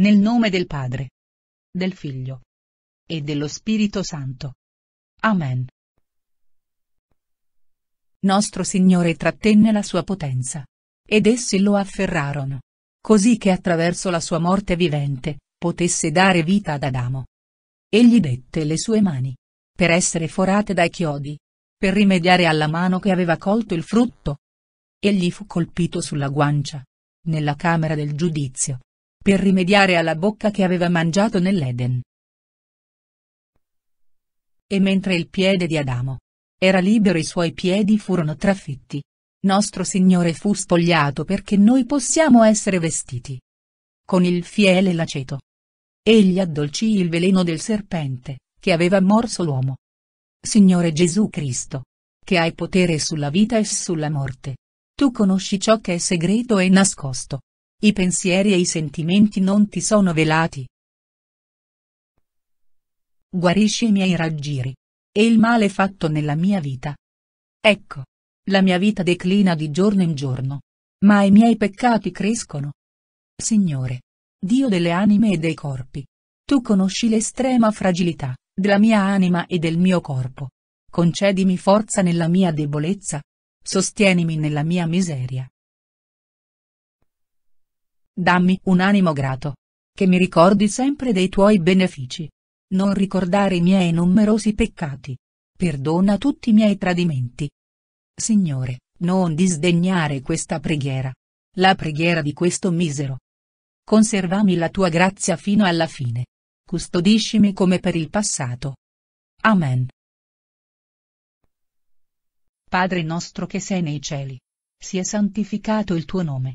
Nel nome del Padre, del Figlio e dello Spirito Santo. Amen. Nostro Signore trattenne la sua potenza. Ed essi lo afferrarono. Così che attraverso la sua morte vivente, potesse dare vita ad Adamo. Egli dette le sue mani. Per essere forate dai chiodi. Per rimediare alla mano che aveva colto il frutto. Egli fu colpito sulla guancia. Nella camera del giudizio per rimediare alla bocca che aveva mangiato nell'Eden. E mentre il piede di Adamo era libero i suoi piedi furono trafitti. Nostro Signore fu spogliato perché noi possiamo essere vestiti. Con il fiele l'aceto. Egli addolcì il veleno del serpente, che aveva morso l'uomo. Signore Gesù Cristo, che hai potere sulla vita e sulla morte. Tu conosci ciò che è segreto e nascosto. I pensieri e i sentimenti non ti sono velati. Guarisci i miei raggiri. E il male fatto nella mia vita. Ecco. La mia vita declina di giorno in giorno. Ma i miei peccati crescono. Signore. Dio delle anime e dei corpi. Tu conosci l'estrema fragilità, della mia anima e del mio corpo. Concedimi forza nella mia debolezza. Sostienimi nella mia miseria. Dammi un animo grato. Che mi ricordi sempre dei tuoi benefici. Non ricordare i miei numerosi peccati. Perdona tutti i miei tradimenti. Signore, non disdegnare questa preghiera. La preghiera di questo misero. Conservami la tua grazia fino alla fine. Custodiscimi come per il passato. Amen. Padre nostro che sei nei cieli. Sia santificato il tuo nome